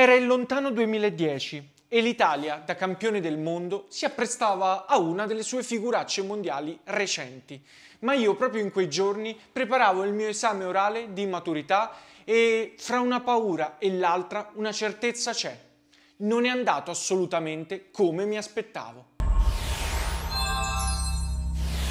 Era il lontano 2010 e l'Italia, da campione del mondo, si apprestava a una delle sue figuracce mondiali recenti. Ma io proprio in quei giorni preparavo il mio esame orale di maturità e fra una paura e l'altra una certezza c'è. Non è andato assolutamente come mi aspettavo.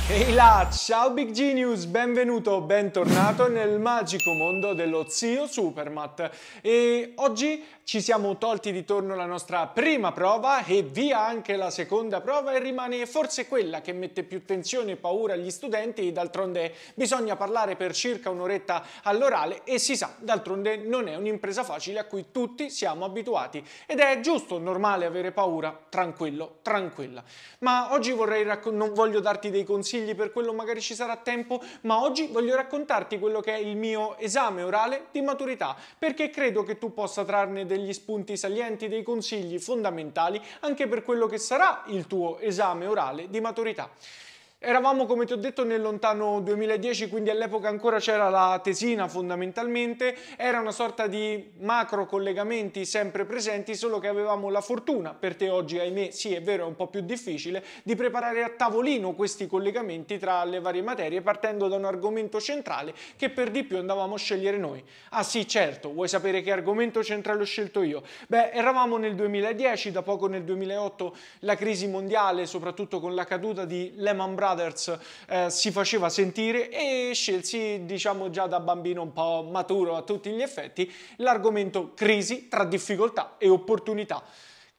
Ehi là, ciao Big Genius, benvenuto, bentornato nel magico mondo dello zio Supermat. E oggi ci siamo tolti di torno la nostra prima prova e via anche la seconda prova e rimane forse quella che mette più tensione e paura agli studenti, d'altronde bisogna parlare per circa un'oretta all'orale e si sa, d'altronde non è un'impresa facile a cui tutti siamo abituati ed è giusto, normale avere paura, tranquillo, tranquilla. Ma oggi vorrei non voglio darti dei consigli consigli, per quello magari ci sarà tempo, ma oggi voglio raccontarti quello che è il mio esame orale di maturità, perché credo che tu possa trarne degli spunti salienti, dei consigli fondamentali anche per quello che sarà il tuo esame orale di maturità. Eravamo, come ti ho detto, nel lontano 2010, quindi all'epoca ancora c'era la tesina fondamentalmente, era una sorta di macro collegamenti sempre presenti, solo che avevamo la fortuna, per te oggi ahimè sì è vero è un po' più difficile, di preparare a tavolino questi collegamenti tra le varie materie partendo da un argomento centrale che per di più andavamo a scegliere noi. Ah sì certo, vuoi sapere che argomento centrale ho scelto io? Beh, eravamo nel 2010, da poco nel 2008 la crisi mondiale, soprattutto con la caduta di Lehman Brothers, Brothers eh, si faceva sentire e scelsi, diciamo già da bambino un po' maturo a tutti gli effetti, l'argomento crisi tra difficoltà e opportunità.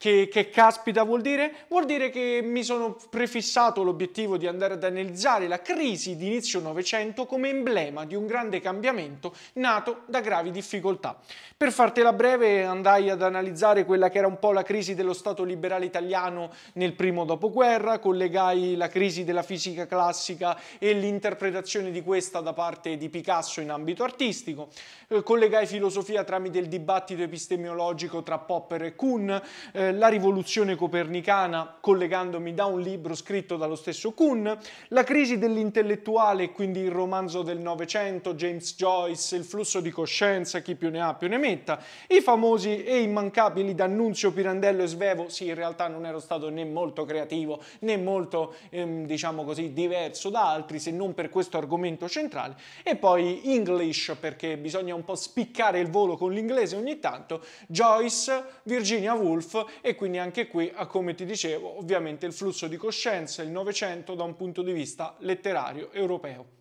Che, che, caspita vuol dire? Vuol dire che mi sono prefissato l'obiettivo di andare ad analizzare la crisi di inizio Novecento come emblema di un grande cambiamento nato da gravi difficoltà. Per fartela breve andai ad analizzare quella che era un po' la crisi dello Stato liberale italiano nel primo dopoguerra, collegai la crisi della fisica classica e l'interpretazione di questa da parte di Picasso in ambito artistico, eh, collegai filosofia tramite il dibattito epistemologico tra Popper e Kuhn, eh, la rivoluzione copernicana, collegandomi da un libro scritto dallo stesso Kuhn, La crisi dell'intellettuale, quindi il romanzo del Novecento, James Joyce, Il flusso di coscienza, chi più ne ha più ne metta, i famosi e immancabili D'Annunzio, Pirandello e Svevo, sì in realtà non ero stato né molto creativo né molto, ehm, diciamo così, diverso da altri se non per questo argomento centrale, e poi English perché bisogna un po' spiccare il volo con l'inglese ogni tanto, Joyce, Virginia Woolf e quindi anche qui, come ti dicevo, ovviamente il flusso di coscienza, il Novecento da un punto di vista letterario europeo.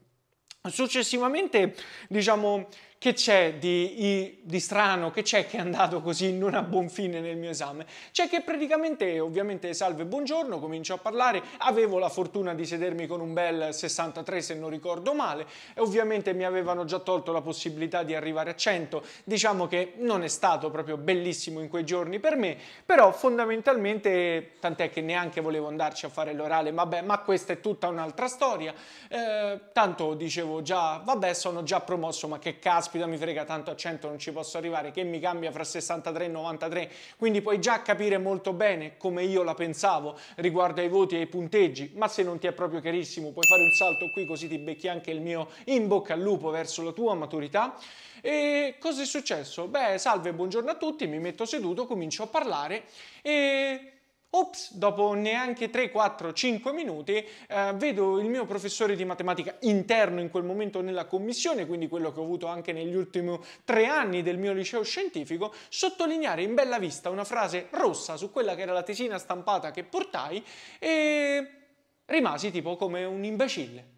Successivamente, diciamo, che c'è di, di strano, che c'è che è andato così non a buon fine nel mio esame? C'è che praticamente, ovviamente, salve, buongiorno, comincio a parlare, avevo la fortuna di sedermi con un bel 63 se non ricordo male, e ovviamente mi avevano già tolto la possibilità di arrivare a 100, diciamo che non è stato proprio bellissimo in quei giorni per me, però fondamentalmente, tant'è che neanche volevo andarci a fare l'orale, vabbè, ma questa è tutta un'altra storia, eh, tanto dicevo già, vabbè, sono già promosso, ma che caso, caspita mi frega tanto a 100 non ci posso arrivare, che mi cambia fra 63 e 93, quindi puoi già capire molto bene come io la pensavo riguardo ai voti e ai punteggi, ma se non ti è proprio chiarissimo puoi fare un salto qui così ti becchi anche il mio in bocca al lupo verso la tua maturità. E cosa è successo? Beh, salve, buongiorno a tutti, mi metto seduto, comincio a parlare e Ops, dopo neanche 3, 4, 5 minuti eh, vedo il mio professore di matematica interno in quel momento nella commissione, quindi quello che ho avuto anche negli ultimi tre anni del mio liceo scientifico, sottolineare in bella vista una frase rossa su quella che era la tesina stampata che portai e rimasi tipo come un imbecille.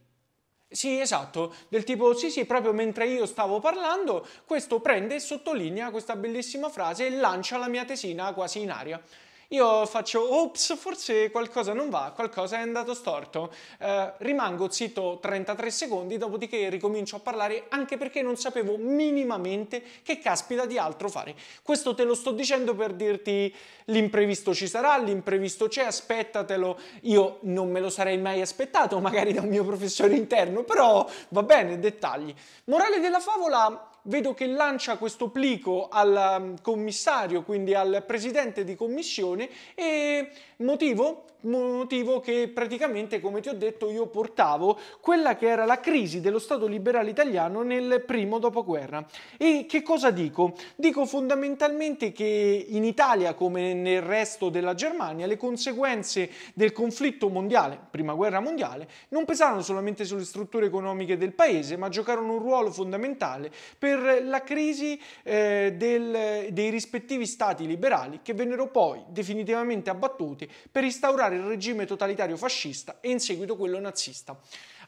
Sì, esatto, del tipo sì sì, proprio mentre io stavo parlando, questo prende e sottolinea questa bellissima frase e lancia la mia tesina quasi in aria io faccio, ops, forse qualcosa non va, qualcosa è andato storto, eh, rimango zitto 33 secondi, dopodiché ricomincio a parlare anche perché non sapevo minimamente che caspita di altro fare. Questo te lo sto dicendo per dirti l'imprevisto ci sarà, l'imprevisto c'è, aspettatelo, io non me lo sarei mai aspettato magari da un mio professore interno, però va bene, dettagli. Morale della favola vedo che lancia questo plico al um, commissario, quindi al presidente di commissione e motivo? motivo che praticamente, come ti ho detto, io portavo quella che era la crisi dello Stato liberale italiano nel primo dopoguerra. E che cosa dico? Dico fondamentalmente che in Italia, come nel resto della Germania, le conseguenze del conflitto mondiale, prima guerra mondiale, non pesarono solamente sulle strutture economiche del paese, ma giocarono un ruolo fondamentale per per la crisi eh, del, dei rispettivi stati liberali che vennero poi definitivamente abbattuti per instaurare il regime totalitario fascista e in seguito quello nazista.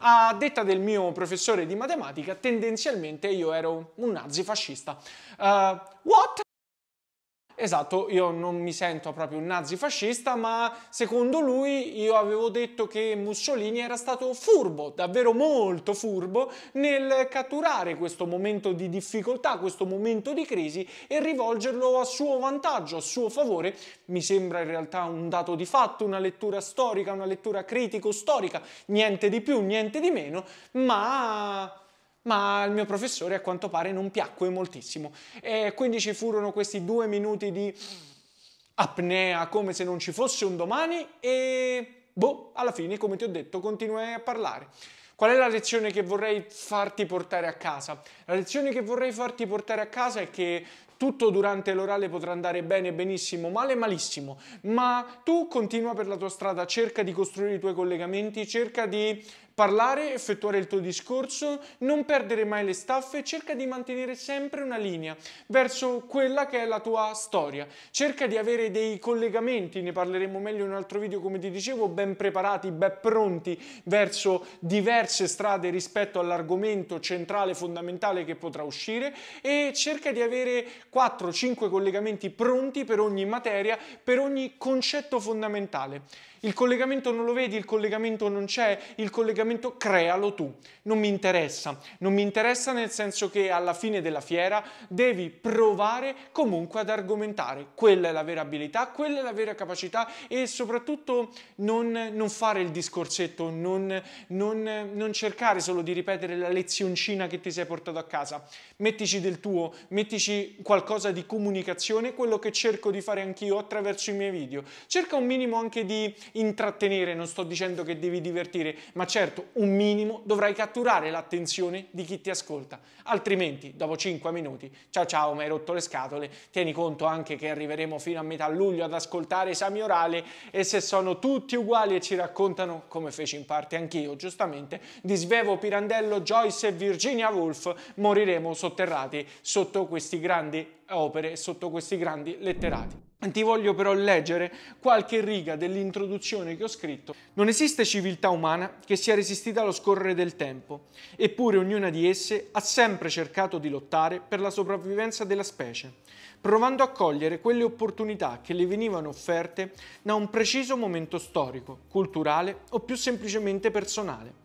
A detta del mio professore di matematica, tendenzialmente io ero un nazifascista. Uh, what? esatto, io non mi sento proprio un nazifascista, ma secondo lui io avevo detto che Mussolini era stato furbo, davvero molto furbo, nel catturare questo momento di difficoltà, questo momento di crisi e rivolgerlo a suo vantaggio, a suo favore. Mi sembra in realtà un dato di fatto, una lettura storica, una lettura critico-storica, niente di più, niente di meno, ma ma al mio professore a quanto pare non piacque moltissimo. E quindi ci furono questi due minuti di apnea come se non ci fosse un domani e boh, alla fine, come ti ho detto, continuai a parlare. Qual è la lezione che vorrei farti portare a casa? La lezione che vorrei farti portare a casa è che tutto durante l'orale potrà andare bene, benissimo, male, malissimo, ma tu continua per la tua strada, cerca di costruire i tuoi collegamenti, cerca di parlare, effettuare il tuo discorso, non perdere mai le staffe, cerca di mantenere sempre una linea verso quella che è la tua storia. Cerca di avere dei collegamenti, ne parleremo meglio in un altro video, come ti dicevo, ben preparati, ben pronti verso diverse strade rispetto all'argomento centrale fondamentale che potrà uscire e cerca di avere 4-5 collegamenti pronti per ogni materia, per ogni concetto fondamentale. Il collegamento non lo vedi, il collegamento non c'è, il collegamento crealo tu. Non mi interessa, non mi interessa nel senso che alla fine della fiera devi provare comunque ad argomentare. Quella è la vera abilità, quella è la vera capacità e soprattutto non, non fare il discorsetto, non, non, non cercare solo di ripetere la lezioncina che ti sei portato a casa. Mettici del tuo, mettici qualcosa qualcosa di comunicazione, quello che cerco di fare anch'io attraverso i miei video. Cerca un minimo anche di intrattenere, non sto dicendo che devi divertire, ma certo un minimo dovrai catturare l'attenzione di chi ti ascolta, altrimenti dopo 5 minuti, ciao ciao, mi hai rotto le scatole, tieni conto anche che arriveremo fino a metà luglio ad ascoltare esami orali e se sono tutti uguali e ci raccontano, come feci in parte anch'io giustamente, di Svevo Pirandello, Joyce e Virginia Woolf, moriremo sotterrati sotto questi grandi opere sotto questi grandi letterati. Ti voglio però leggere qualche riga dell'introduzione che ho scritto. Non esiste civiltà umana che sia resistita allo scorrere del tempo, eppure ognuna di esse ha sempre cercato di lottare per la sopravvivenza della specie, provando a cogliere quelle opportunità che le venivano offerte da un preciso momento storico, culturale o più semplicemente personale.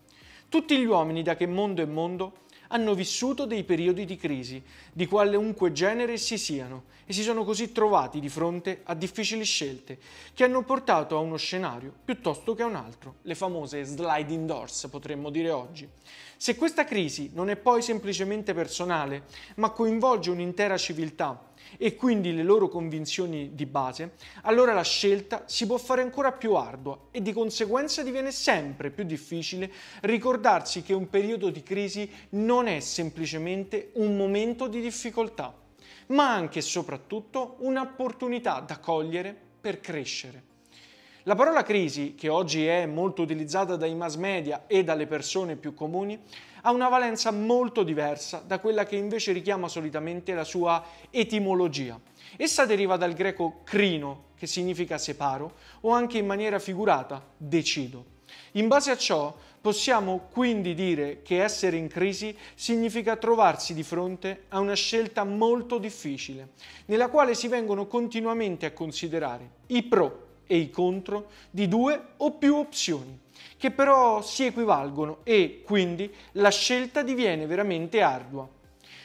Tutti gli uomini da che mondo è mondo hanno vissuto dei periodi di crisi, di qualunque genere essi siano, e si sono così trovati di fronte a difficili scelte che hanno portato a uno scenario piuttosto che a un altro, le famose sliding doors potremmo dire oggi. Se questa crisi non è poi semplicemente personale, ma coinvolge un'intera civiltà, e quindi le loro convinzioni di base, allora la scelta si può fare ancora più ardua e di conseguenza diviene sempre più difficile ricordarsi che un periodo di crisi non è semplicemente un momento di difficoltà, ma anche e soprattutto un'opportunità da cogliere per crescere. La parola crisi, che oggi è molto utilizzata dai mass media e dalle persone più comuni, ha una valenza molto diversa da quella che invece richiama solitamente la sua etimologia. Essa deriva dal greco crino, che significa separo, o anche in maniera figurata decido. In base a ciò possiamo quindi dire che essere in crisi significa trovarsi di fronte a una scelta molto difficile, nella quale si vengono continuamente a considerare i pro e i contro di due o più opzioni, che però si equivalgono e quindi la scelta diviene veramente ardua.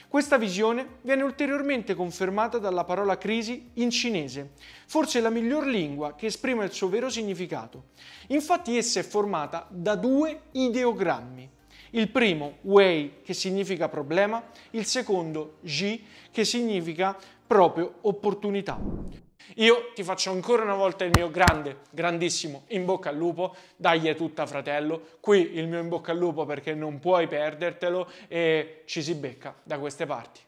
Questa visione viene ulteriormente confermata dalla parola crisi in cinese, forse la miglior lingua che esprime il suo vero significato. Infatti essa è formata da due ideogrammi. Il primo, Wei, che significa problema, il secondo, Ji, che significa proprio opportunità. Io ti faccio ancora una volta il mio grande, grandissimo in bocca al lupo, dagli è tutta fratello, qui il mio in bocca al lupo perché non puoi perdertelo e ci si becca da queste parti.